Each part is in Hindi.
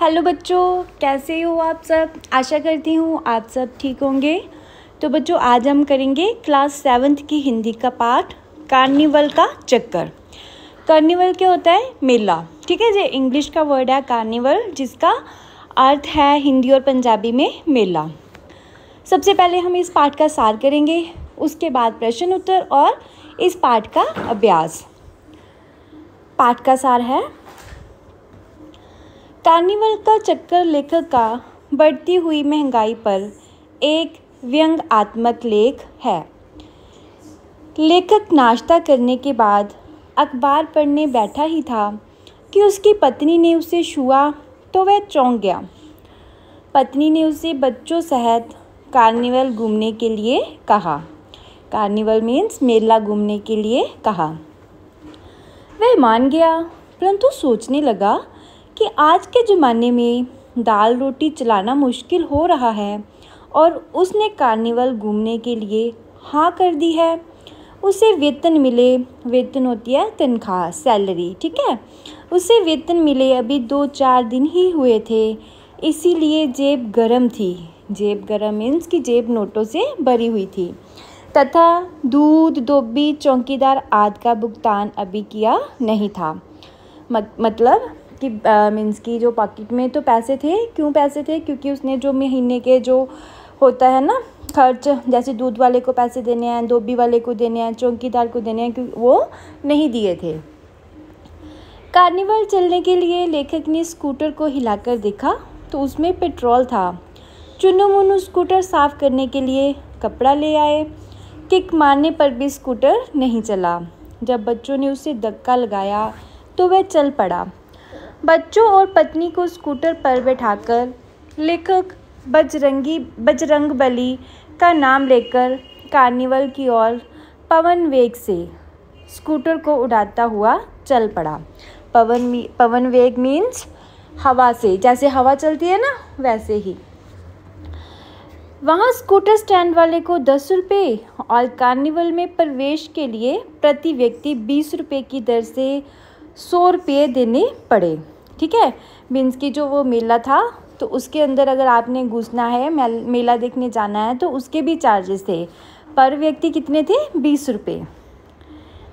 हेलो बच्चों कैसे हो आप सब आशा करती हूँ आप सब ठीक होंगे तो बच्चों आज हम करेंगे क्लास सेवन्थ की हिंदी का पाठ कार्निवल का चक्कर कार्निवल क्या होता है मेला ठीक है ये इंग्लिश का वर्ड है कार्निवल जिसका अर्थ है हिंदी और पंजाबी में मेला सबसे पहले हम इस पाठ का सार करेंगे उसके बाद प्रश्न उत्तर और इस पाठ का अभ्यास पाठ का सार है कार्निवल का चक्कर लेखक का बढ़ती हुई महंगाई पर एक व्यंग्यात्मक लेख है लेखक नाश्ता करने के बाद अखबार पढ़ने बैठा ही था कि उसकी पत्नी ने उसे छुआ तो वह चौंक गया पत्नी ने उसे बच्चों सहित कार्निवल घूमने के लिए कहा कार्निवल मीन्स मेला घूमने के लिए कहा वह मान गया परंतु सोचने लगा कि आज के ज़माने में दाल रोटी चलाना मुश्किल हो रहा है और उसने कार्निवल घूमने के लिए हाँ कर दी है उसे वेतन मिले वेतन होती है तनख्वाह सैलरी ठीक है उसे वेतन मिले अभी दो चार दिन ही हुए थे इसीलिए जेब गरम थी जेब गरम मीन्स की जेब नोटों से भरी हुई थी तथा दूध धोबी चौकीदार आदि का भुगतान अभी किया नहीं था मत, मतलब कि मीन्स की जो पॉकेट में तो पैसे थे क्यों पैसे थे क्योंकि उसने जो महीने के जो होता है ना खर्च जैसे दूध वाले को पैसे देने हैं धोबी वाले को देने हैं चौकीदार को देने हैं क्योंकि वो नहीं दिए थे कार्निवल चलने के लिए लेखक ने स्कूटर को हिलाकर देखा तो उसमें पेट्रोल था चुनु मुनू स्कूटर साफ़ करने के लिए कपड़ा ले आए किक मारने पर भी स्कूटर नहीं चला जब बच्चों ने उसे धक्का लगाया तो वह चल पड़ा बच्चों और पत्नी को स्कूटर पर बैठाकर लेखक बजरंगी बजरंग बली का नाम लेकर कार्निवल की ओर पवन वेग से स्कूटर को उड़ाता हुआ चल पड़ा पवन पवन वेग मीन्स हवा से जैसे हवा चलती है ना वैसे ही वहाँ स्कूटर स्टैंड वाले को दस रुपये और कार्निवल में प्रवेश के लिए प्रति व्यक्ति बीस रुपये की दर से सौ रुपये देने पड़े ठीक है मीन्स की जो वो मेला था तो उसके अंदर अगर आपने घुसना है मेला देखने जाना है तो उसके भी चार्जेस थे पर व्यक्ति कितने थे बीस रुपये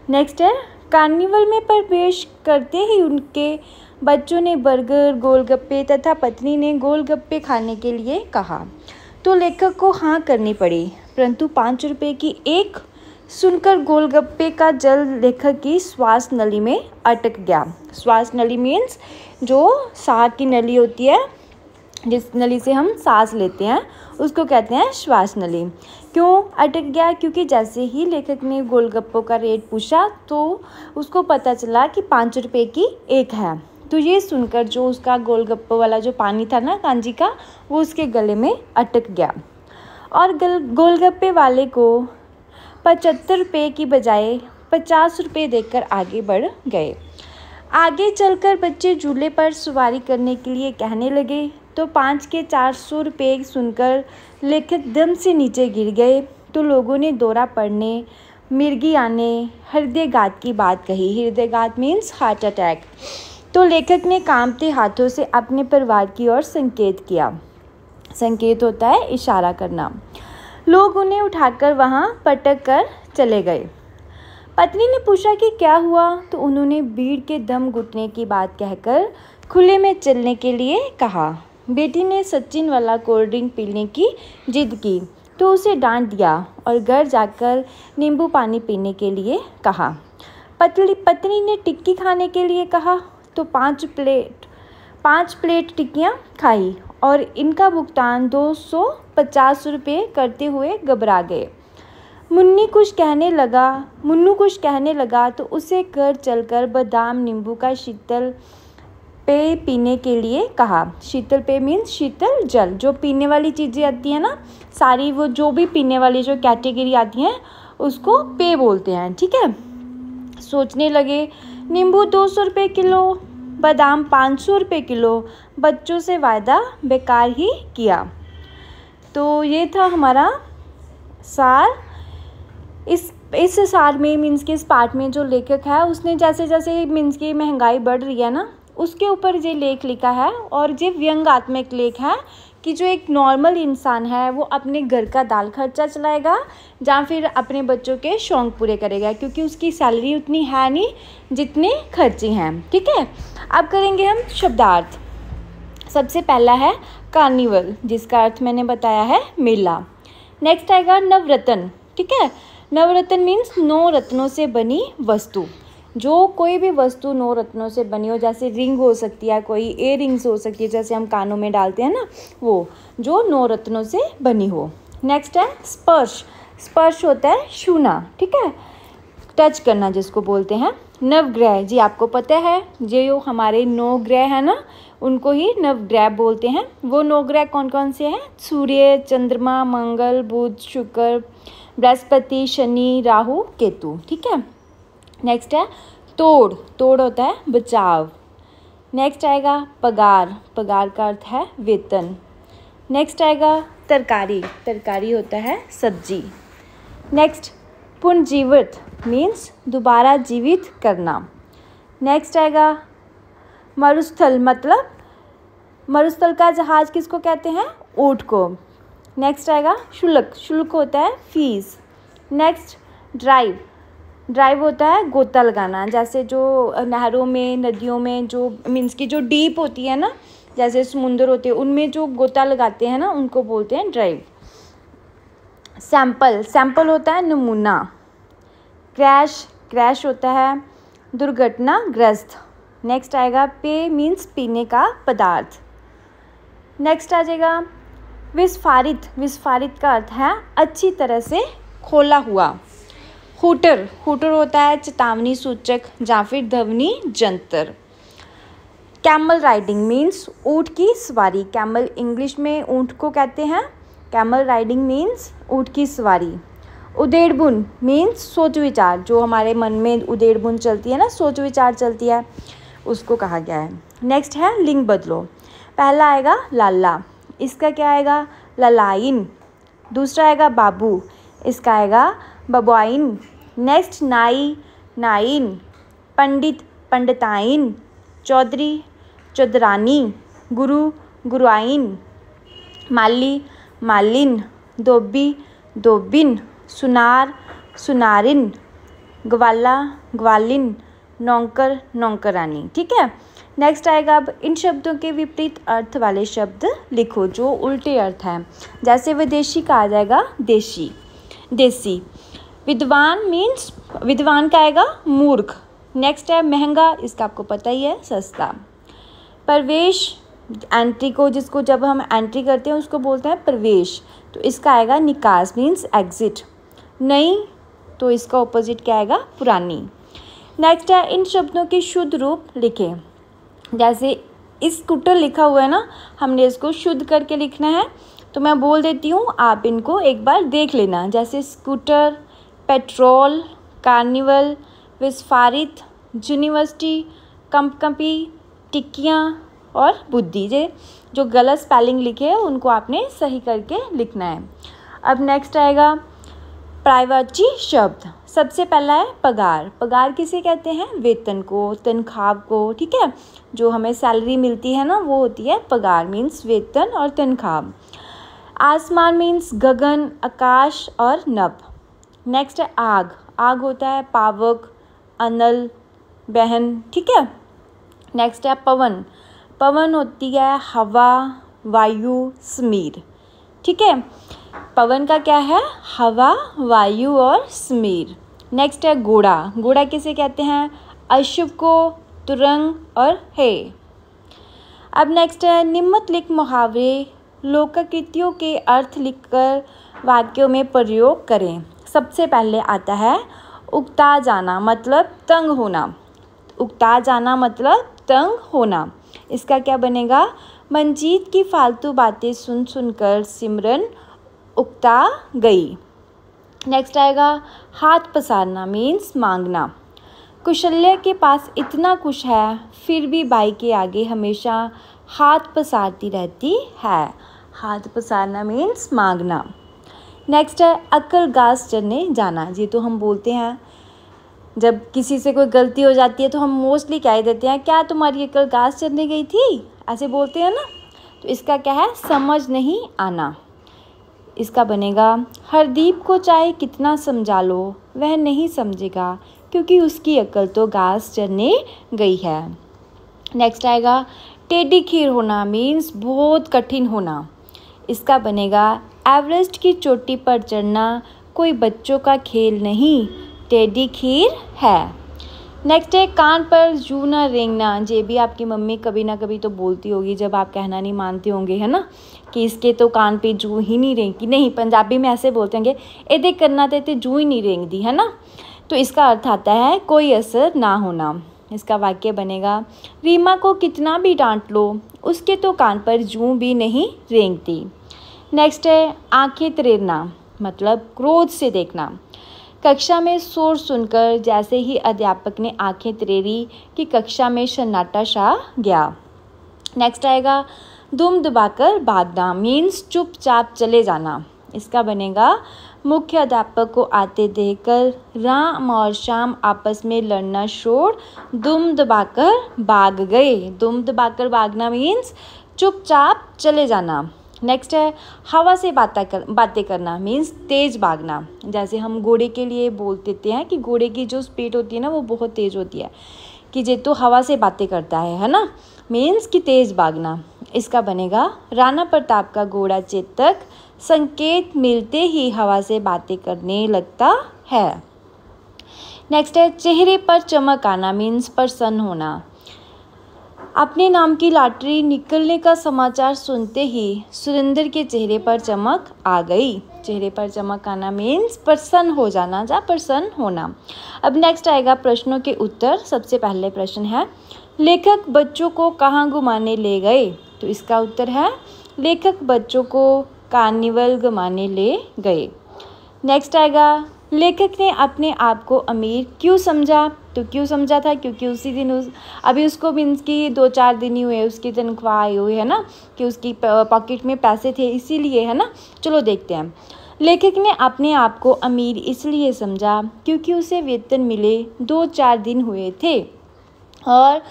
नेक्स्ट है कार्निवल में प्रवेश करते ही उनके बच्चों ने बर्गर गोलगप्पे तथा पत्नी ने गोलगप्पे खाने के लिए कहा तो लेखक को हाँ करनी पड़ी परंतु पाँच रुपये की एक सुनकर गोलगप्पे का जल लेखक की श्वास नली में अटक गया श्वास नली मीन्स जो साह की नली होती है जिस नली से हम सांस लेते हैं उसको कहते हैं श्वास नली क्यों अटक गया क्योंकि जैसे ही लेखक ने गोलगप्पों का रेट पूछा तो उसको पता चला कि पाँच रुपये की एक है तो ये सुनकर जो उसका गोलगप्पो वाला जो पानी था ना कांजी का वो उसके गले में अटक गया और गल गोलगप्पे वाले को पचहत्तर रुपये की बजाय पचास रुपये देकर आगे बढ़ गए आगे चलकर बच्चे झूले पर सवारी करने के लिए कहने लगे तो पाँच के चार सौ रुपये सुनकर लेखक दम से नीचे गिर गए तो लोगों ने दौरा पड़ने मिर्गी आने हृदयघात की बात कही हृदयघात मीन्स हार्ट अटैक तो लेखक ने कामते हाथों से अपने परिवार की ओर संकेत किया संकेत होता है इशारा करना लोग उन्हें उठाकर वहाँ पटक कर चले गए पत्नी ने पूछा कि क्या हुआ तो उन्होंने भीड़ के दम घुटने की बात कहकर खुले में चलने के लिए कहा बेटी ने सचिन वाला कोल्ड ड्रिंक पीने की जिद की तो उसे डांट दिया और घर जाकर नींबू पानी पीने के लिए कहा पतली पत्नी ने टिक्की खाने के लिए कहा तो पाँच प्लेट पाँच प्लेट टिक्कियाँ खाई और इनका भुगतान दो सौ पचास रुपये करते हुए घबरा गए मुन्नी कुछ कहने लगा मुन्नू कुछ कहने लगा तो उसे घर चलकर बादाम नींबू का शीतल पेय पीने के लिए कहा शीतल पेय मीन्स शीतल जल जो पीने वाली चीज़ें आती हैं ना सारी वो जो भी पीने वाली जो कैटेगरी आती हैं उसको पेय बोलते हैं ठीक है सोचने लगे नींबू दो सौ रुपये किलो बादाम पाँच सौ रुपये किलो बच्चों से वायदा बेकार ही किया तो ये था हमारा सार इस इस सार में मीन्स के इस पार्ट में जो लेखक है उसने जैसे जैसे मीन्स की महंगाई बढ़ रही है ना उसके ऊपर ये लेख लिखा है और ये व्यंगात्मक लेख है कि जो एक नॉर्मल इंसान है वो अपने घर का दाल खर्चा चलाएगा या फिर अपने बच्चों के शौक़ पूरे करेगा क्योंकि उसकी सैलरी उतनी है नहीं जितने खर्चे हैं ठीक है अब करेंगे हम शब्दार्थ सबसे पहला है कार्निवल जिसका अर्थ मैंने बताया है मेला नेक्स्ट आएगा नवरत्न ठीक है नवरत्न मीन्स नौ रत्नों से बनी वस्तु जो कोई भी वस्तु नौ रत्नों से बनी हो जैसे रिंग हो सकती है कोई एयर हो सकती है जैसे हम कानों में डालते हैं ना वो जो नौ रत्नों से बनी हो नेक्स्ट है स्पर्श स्पर्श होता है छूना ठीक है टच करना जिसको बोलते हैं नवग्रह जी आपको पता है ये जो हमारे नौ ग्रह है ना उनको ही नवग्रह बोलते हैं वो नौ ग्रह कौन कौन से हैं सूर्य चंद्रमा मंगल बुध शुक्र बृहस्पति शनि राहु केतु ठीक है नेक्स्ट है तोड़ तोड़ होता है बचाव नेक्स्ट आएगा पगार पगार का अर्थ है वेतन नेक्स्ट आएगा तरकारी तरकारी होता है सब्जी नेक्स्ट पुनर्जीवित मीन्स दोबारा जीवित करना नेक्स्ट आएगा मरुस्थल मतलब मरुस्थल का जहाज किसको कहते हैं ऊट को नेक्स्ट आएगा शुल्क शुल्क होता है फीस नेक्स्ट ड्राइव ड्राइव होता है गोता लगाना जैसे जो नहरों में नदियों में जो मीन्स की जो डीप होती है ना जैसे समुंदर होते हैं उनमें जो गोता लगाते हैं ना उनको बोलते हैं ड्राइव सैंपल सैंपल होता है नमूना क्रैश क्रैश होता है दुर्घटना ग्रस्त नेक्स्ट आएगा पे मीन्स पीने का पदार्थ नेक्स्ट आ जाएगा विस्फारित विस्फारित का अर्थ है अच्छी तरह से खोला हुआ हुटर हुटर होता है चेतावनी सूचक या फिर ध्वनि जंतर कैमल राइडिंग मीन्स ऊँट की सवारी कैमल इंग्लिश में ऊँट को कहते हैं कैमल राइडिंग मीन्स ऊँट की सवारी उदेड़बुन मीन्स सोच विचार जो हमारे मन में उदेड़बुन चलती है ना सोच विचार चलती है उसको कहा गया है नेक्स्ट है लिंग बदलो पहला आएगा लाला इसका क्या आएगा ललाइन दूसरा आएगा बाबू इसका आएगा बबुआइन नेक्स्ट नाई नाइन पंडित पंडिताइन चौधरी चौधरानी गुरु गुरुआइन माली मालिन धोबी धोबिन सुनार सुनारिन ग्वाला ग्वालिन नौकर नौकरानी ठीक है नेक्स्ट आएगा अब इन शब्दों के विपरीत अर्थ वाले शब्द लिखो जो उल्टे अर्थ हैं जैसे विदेशी का आ जाएगा देशी देसी विद्वान मीन्स विद्वान का आएगा मूर्ख नेक्स्ट है महंगा इसका आपको पता ही है सस्ता प्रवेश एंट्री को जिसको जब हम एंट्री करते हैं उसको बोलते हैं प्रवेश तो इसका आएगा निकास मीन्स एग्जिट नई तो इसका ऑपोजिट क्या आएगा पुरानी नेक्स्ट है इन शब्दों के शुद्ध रूप लिखें जैसे स्कूटर लिखा हुआ है ना हमने इसको शुद्ध करके लिखना है तो मैं बोल देती हूँ आप इनको एक बार देख लेना जैसे स्कूटर पेट्रोल कार्निवल विस्फारित यूनिवर्सिटी कंपकपी टिक्कियाँ और बुद्धि ये जो गलत स्पेलिंग लिखे हैं उनको आपने सही करके लिखना है अब नेक्स्ट आएगा प्राइवेटी शब्द सबसे पहला है पगार पगार किसे कहते हैं वेतन को तनख्वाह को ठीक है जो हमें सैलरी मिलती है ना वो होती है पगार मीन्स वेतन और तनख्वाह आसमान मीन्स गगन आकाश और नभ नेक्स्ट है आग आग होता है पावक अनल बहन ठीक है नेक्स्ट है पवन पवन होती है हवा वायु समीर ठीक है पवन का क्या है हवा वायु और समीर नेक्स्ट है घोड़ा घोड़ा किसे कहते हैं अशुभ को तुरंग और हे अब नेक्स्ट है निम्नलिखित लिख मुहावरे लोककृतियों के अर्थ लिखकर वाक्यों में प्रयोग करें सबसे पहले आता है उगता जाना मतलब तंग होना उगता जाना मतलब तंग होना इसका क्या बनेगा मंजीत की फालतू बातें सुन सुनकर सिमरन उगता गई नेक्स्ट आएगा हाथ पसारना मीन्स मांगना कुशल्या के पास इतना कुछ है फिर भी बाई के आगे हमेशा हाथ पसारती रहती है हाथ पसारना मीन्स मांगना नेक्स्ट है अक्ल गास चढ़ने जाना ये तो हम बोलते हैं जब किसी से कोई गलती हो जाती है तो हम मोस्टली क्या ही देते हैं क्या तुम्हारी अक्ल घास चढ़ने गई थी ऐसे बोलते हैं ना तो इसका क्या है समझ नहीं आना इसका बनेगा हरदीप को चाहे कितना समझा लो वह नहीं समझेगा क्योंकि उसकी अक्ल तो घास चढ़ने गई है नेक्स्ट आएगा टेडी खीर होना मीन्स बहुत कठिन होना इसका बनेगा एवरेस्ट की चोटी पर चढ़ना कोई बच्चों का खेल नहीं टेडी खीर है नेक्स्ट है कान पर जूना रेंगना ये भी आपकी मम्मी कभी ना कभी तो बोलती होगी जब आप कहना नहीं मानते होंगे है ना कि इसके तो कान पे जू ही नहीं रेंगी नहीं पंजाबी में ऐसे बोलते होंगे देख करना तो इतने जू ही नहीं रेंगती है ना तो इसका अर्थ आता है कोई असर ना होना इसका वाक्य बनेगा रीमा को कितना भी डांट लो उसके तो कान पर जू भी नहीं रेंगती नेक्स्ट है आंखें तरेरना मतलब क्रोध से देखना कक्षा में शोर सुनकर जैसे ही अध्यापक ने आंखें तरेरी कि कक्षा में सन्नाटा छा गया नेक्स्ट आएगा दुम दबाकर भागना मीन्स चुपचाप चले जाना इसका बनेगा मुख्य अध्यापक को आते देखकर राम और शाम आपस में लड़ना छोड़ दुम दबाकर भाग गए दुम दबाकर भागना मीन्स चुपचाप चले जाना नेक्स्ट है हवा से बातें कर बातें करना मीन्स तेज़ भागना जैसे हम घोड़े के लिए बोल देते हैं कि घोड़े की जो स्पीड होती है ना वो बहुत तेज़ होती है कि जे तो हवा से बातें करता है है ना मीन्स कि तेज़ भागना इसका बनेगा राणा प्रताप का घोड़ा चेतक संकेत मिलते ही हवा से बातें करने लगता है नेक्स्ट है चेहरे पर चमक आना मीन्स प्रसन्न होना अपने नाम की लॉटरी निकलने का समाचार सुनते ही सुरेंद्र के चेहरे पर चमक आ गई चेहरे पर चमक आना मीन्स प्रसन्न हो जाना या प्रसन्न होना अब नेक्स्ट आएगा प्रश्नों के उत्तर सबसे पहले प्रश्न है लेखक बच्चों को कहाँ घुमाने ले गए तो इसका उत्तर है लेखक बच्चों को कार्निवल घुमाने ले गए नेक्स्ट आएगा लेखक ने अपने आप को अमीर क्यों समझा तो क्यों समझा था क्योंकि उसी दिन उस अभी उसको मीन्स की दो चार दिन ही हुए उसकी तनख्वाह आई हुई है ना कि उसकी पॉकेट में पैसे थे इसीलिए है ना चलो देखते हैं लेखक ने अपने आप को अमीर इसलिए समझा क्योंकि उसे वेतन मिले दो चार दिन हुए थे और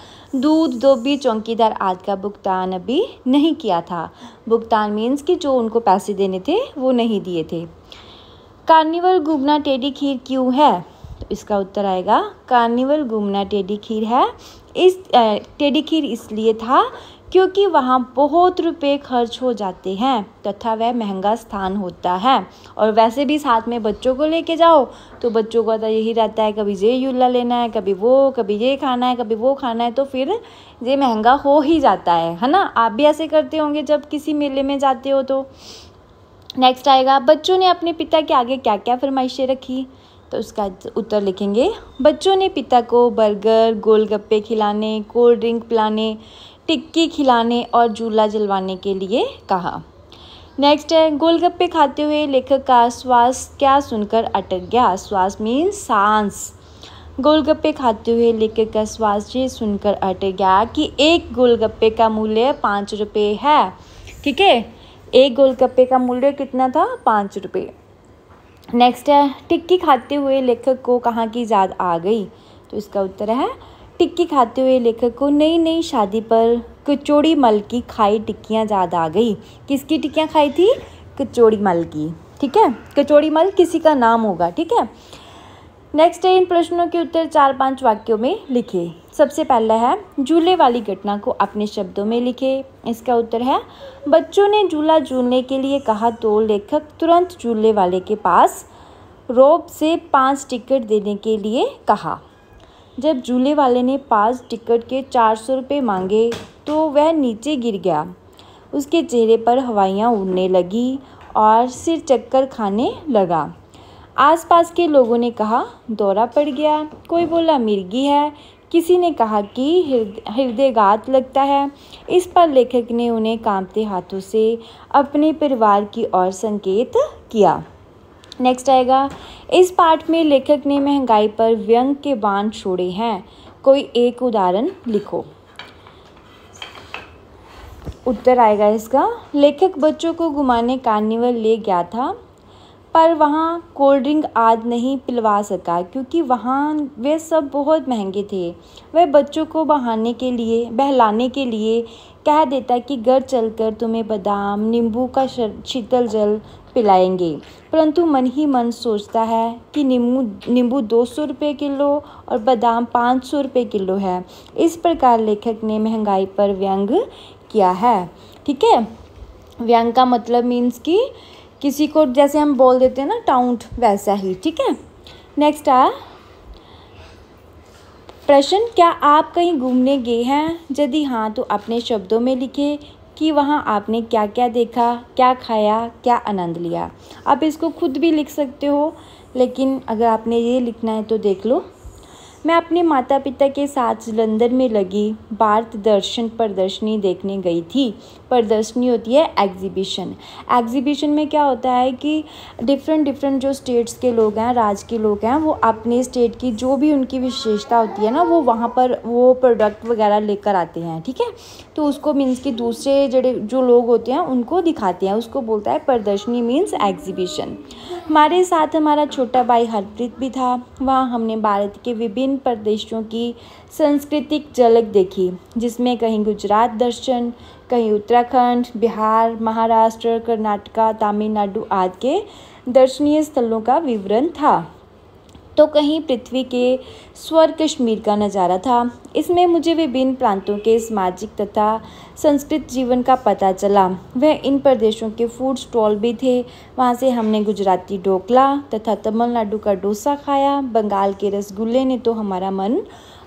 दूध धोबी चौकीदार आदि का भुगतान अभी नहीं किया था भुगतान मीन्स कि जो उनको पैसे देने थे वो नहीं दिए थे कार्निवल घूमना टेडी खीर क्यों है तो इसका उत्तर आएगा कार्निवल घूमना टेडी खीर है इस टेडी खीर इसलिए था क्योंकि वहाँ बहुत रुपए खर्च हो जाते हैं तथा वह महंगा स्थान होता है और वैसे भी साथ में बच्चों को लेके जाओ तो बच्चों का तो यही रहता है कभी ये यूला लेना है कभी वो कभी ये खाना है कभी वो खाना है तो फिर ये महंगा हो ही जाता है है ना आप भी ऐसे करते होंगे जब किसी मेले में जाते हो तो नेक्स्ट आएगा बच्चों ने अपने पिता के आगे क्या क्या फरमाइशें रखी तो उसका उत्तर लिखेंगे बच्चों ने पिता को बर्गर गोलगप्पे खिलाने कोल्ड ड्रिंक पिलाने टिक्की खिलाने और झूला जलवाने के लिए कहा नेक्स्ट है गोलगप्पे खाते हुए लेखक का श्वास क्या सुनकर अटक गया श्वास मीन्स सांस गोलगप्पे खाते हुए लेखक का श्वास ये सुनकर अटक गया कि एक गोलगप्पे का मूल्य पाँच रुपये है ठीक है एक गोलगप्पे का मूल्य कितना था पाँच रुपये नेक्स्ट है टिक्की खाते हुए लेखक को कहाँ की याद आ गई तो इसका उत्तर है टिक्की खाते हुए लेखक को नई नई शादी पर कचौड़ी मल की खाई टिक्कियाँ याद आ गई किसकी टिक्कियाँ खाई थी कचौड़ी मल की ठीक है कचौड़ी मल किसी का नाम होगा ठीक है नेक्स्ट है इन प्रश्नों के उत्तर चार पांच वाक्यों में लिखिए सबसे पहला है झूले वाली घटना को अपने शब्दों में लिखिए इसका उत्तर है बच्चों ने झूला झूलने के लिए कहा तो लेखक तुरंत झूले वाले के पास रोब से पाँच टिकट देने के लिए कहा जब झूले वाले ने पाँच टिकट के चार सौ रुपये मांगे तो वह नीचे गिर गया उसके चेहरे पर हवाइयाँ उड़ने लगी और सिर चक्कर खाने लगा आसपास के लोगों ने कहा दौरा पड़ गया कोई बोला मिर्गी है किसी ने कहा कि हृदय हृदयघात लगता है इस पर लेखक ने उन्हें कांपते हाथों से अपने परिवार की ओर संकेत किया नेक्स्ट आएगा इस पाठ में लेखक ने महंगाई पर व्यंग के बाण छोड़े हैं कोई एक उदाहरण लिखो उत्तर आएगा इसका लेखक बच्चों को घुमाने कार्निवल ले गया था पर वहाँ कोल्ड ड्रिंक आदि नहीं पिलवा सका क्योंकि वहाँ वे सब बहुत महंगे थे वह बच्चों को बहाने के लिए बहलाने के लिए कह देता कि घर चलकर तुम्हें बादाम नींबू का शीतल जल पिलाएंगे परंतु मन ही मन सोचता है कि नींबू नींबू दो सौ रुपये किलो और बादाम पाँच सौ रुपये किलो है इस प्रकार लेखक ने महंगाई पर व्यंग किया है ठीक है व्यंग का मतलब मीन्स कि किसी को जैसे हम बोल देते हैं ना टाउंट वैसा ही ठीक है नेक्स्ट आ प्रश्न क्या आप कहीं घूमने गए हैं यदि हाँ तो अपने शब्दों में लिखे कि वहाँ आपने क्या क्या देखा क्या खाया क्या आनंद लिया आप इसको खुद भी लिख सकते हो लेकिन अगर आपने ये लिखना है तो देख लो मैं अपने माता पिता के साथ जलंधर में लगी भारत दर्शन प्रदर्शनी देखने गई थी प्रदर्शनी होती है एग्जीबिशन एग्जीबिशन में क्या होता है कि डिफरेंट डिफरेंट जो स्टेट्स के लोग हैं राज्य के लोग हैं वो अपने स्टेट की जो भी उनकी विशेषता होती है ना वो वहाँ पर वो प्रोडक्ट वगैरह लेकर आते हैं ठीक है तो उसको मीन्स कि दूसरे जड़े जो लोग होते हैं उनको दिखाते हैं उसको बोलता है प्रदर्शनी मीन्स एग्जीबिशन हमारे साथ हमारा छोटा भाई हरप्रीत भी था वहाँ हमने भारत के विभिन्न विभिन्न प्रदेशों की सांस्कृतिक झलक देखी जिसमें कहीं गुजरात दर्शन कहीं उत्तराखंड बिहार महाराष्ट्र कर्नाटका तमिलनाडु आदि के दर्शनीय स्थलों का विवरण था तो कहीं पृथ्वी के स्वर कश्मीर का नज़ारा था इसमें मुझे विभिन्न प्रांतों के सामाजिक तथा संस्कृत जीवन का पता चला वह इन प्रदेशों के फूड स्टॉल भी थे वहाँ से हमने गुजराती ढोकला तथा तमिलनाडु का डोसा खाया बंगाल के रसगुल्ले ने तो हमारा मन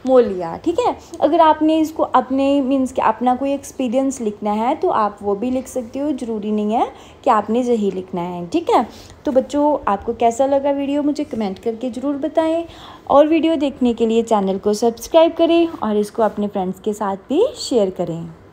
मोलिया लिया ठीक है अगर आपने इसको अपने मीन्स कि अपना कोई एक्सपीरियंस लिखना है तो आप वो भी लिख सकते हो ज़रूरी नहीं है कि आपने यही लिखना है ठीक है तो बच्चों आपको कैसा लगा वीडियो मुझे कमेंट करके ज़रूर बताएं और वीडियो देखने के लिए चैनल को सब्सक्राइब करें और इसको अपने फ्रेंड्स के साथ भी शेयर करें